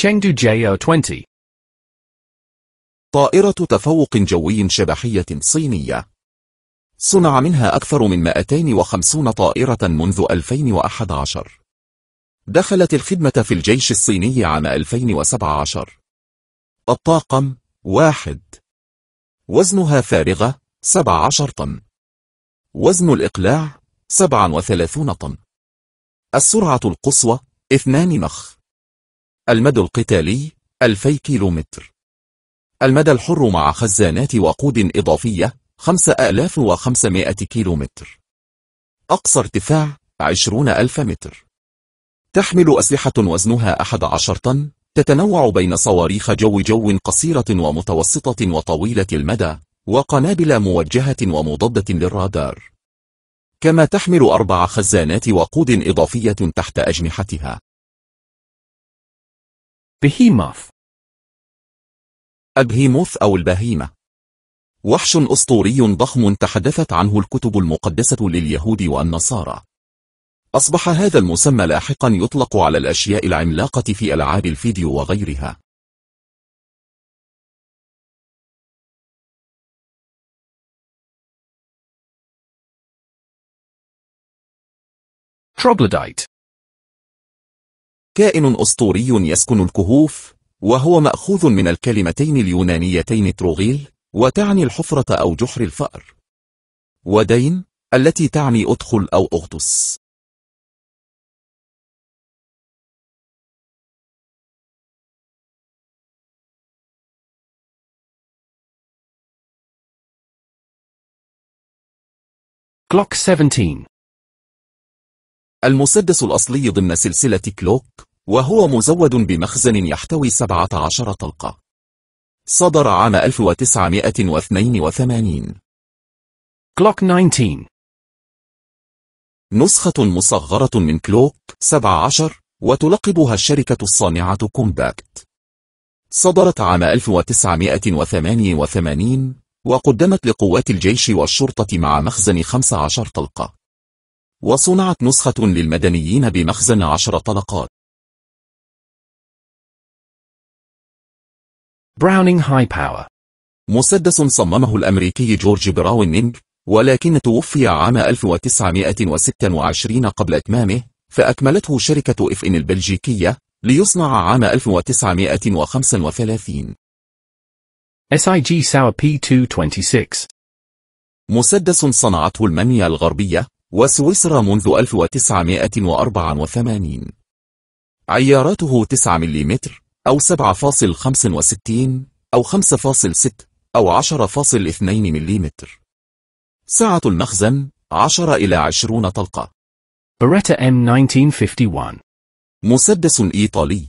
Chengdu j 20 طائرة تفوق جوي شبحية صينية صنع منها أكثر من 250 طائرة منذ 2011 دخلت الخدمة في الجيش الصيني عام 2017 الطاقم واحد وزنها فارغة 17 طن وزن الإقلاع 37 طن السرعة القصوى 2 مخ المدى القتالي 2000 كيلومتر المدى الحر مع خزانات وقود إضافية 5500 كيلومتر أقصى ارتفاع 20000 متر تحمل أسلحة وزنها 11 طن تتنوع بين صواريخ جو جو قصيرة ومتوسطة وطويلة المدى وقنابل موجهة ومضادة للرادار كما تحمل أربع خزانات وقود إضافية تحت أجنحتها behemoth البهيموث أو البهيمة وحش أسطوري ضخم تحدثت عنه الكتب المقدسة لليهود والنصارى أصبح هذا المسمى لاحقا يطلق على الأشياء العملاقة في ألعاب الفيديو وغيرها Troglodyte كائن أسطوري يسكن الكهوف وهو مأخوذ من الكلمتين اليونانيتين تروغيل وتعني الحفرة أو جحر الفأر ودين التي تعني أدخل أو أغطس Clock 17 المسدس الأصلي ضمن سلسلة كلوك وهو مزود بمخزن يحتوي 17 طلقة صدر عام 1982 كلوك 19 نسخة مصغرة من كلوك 17 وتلقبها الشركة الصانعة كومباكت صدرت عام 1988 وقدمت لقوات الجيش والشرطة مع مخزن 15 طلقة وصنعت نسخة للمدنيين بمخزن عشر طلقات. Browning High Power مسدس صممه الأمريكي جورج براونينج ولكن توفي عام 1926 قبل إتمامه فأكملته شركة اف ان البلجيكية ليصنع عام 1935 SIG Sauer P226 مسدس صنعته المانيا الغربية وسويسرا منذ 1984 عياراته 9 ملم أو 7.65 أو 5.6 أو 10.2 ملم سعة المخزن 10 إلى 20 طلقة بريتا M1951 مسدس إيطالي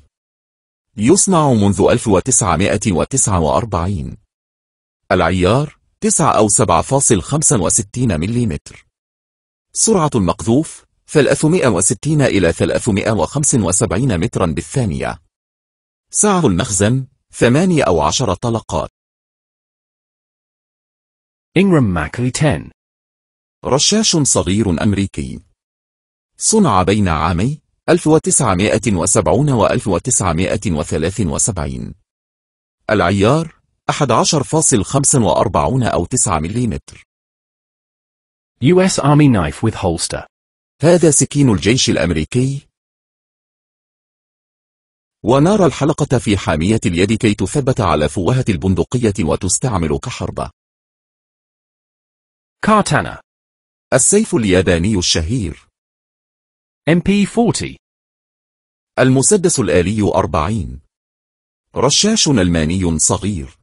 يصنع منذ 1949 العيار 9 أو 7.65 ملم سرعة المقذوف 360 إلى 375 مترا بالثانية سعة المخزن 8 أو 10 طلقات إنغرام ماكلي 10 رشاش صغير أمريكي صنع بين عامي 1970 و 1973 العيار 11.45 أو 9 ملم US Army knife with holster. هذا سكين الجيش الأمريكي. ونرى الحلقة في حامية اليد كي تثبت على فوهة البندقية وتستعمل كحربة. كارتانا السيف الياباني الشهير MP40 المسدس الآلي 40 رشاش ألماني صغير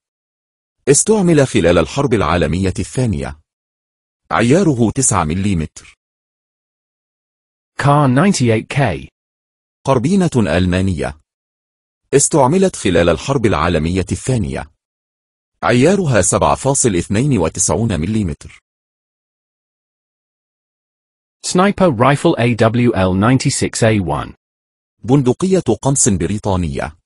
استعمل خلال الحرب العالمية الثانية عياره 9 ملم Car 98K قربينة ألمانية استعملت خلال الحرب العالمية الثانية عيارها 7.92 ملم Sniper Rifle AWL 96A1 بندقية قمص بريطانية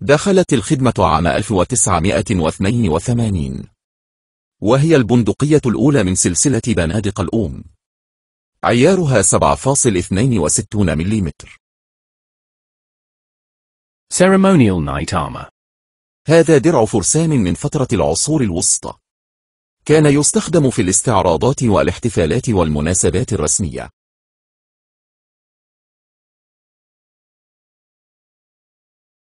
دخلت الخدمة عام 1982 وهي البندقية الأولى من سلسلة بنادق الأوم عيارها 7.62 ملم Ceremonial Night Armor هذا درع فرسان من فترة العصور الوسطى كان يستخدم في الاستعراضات والاحتفالات والمناسبات الرسمية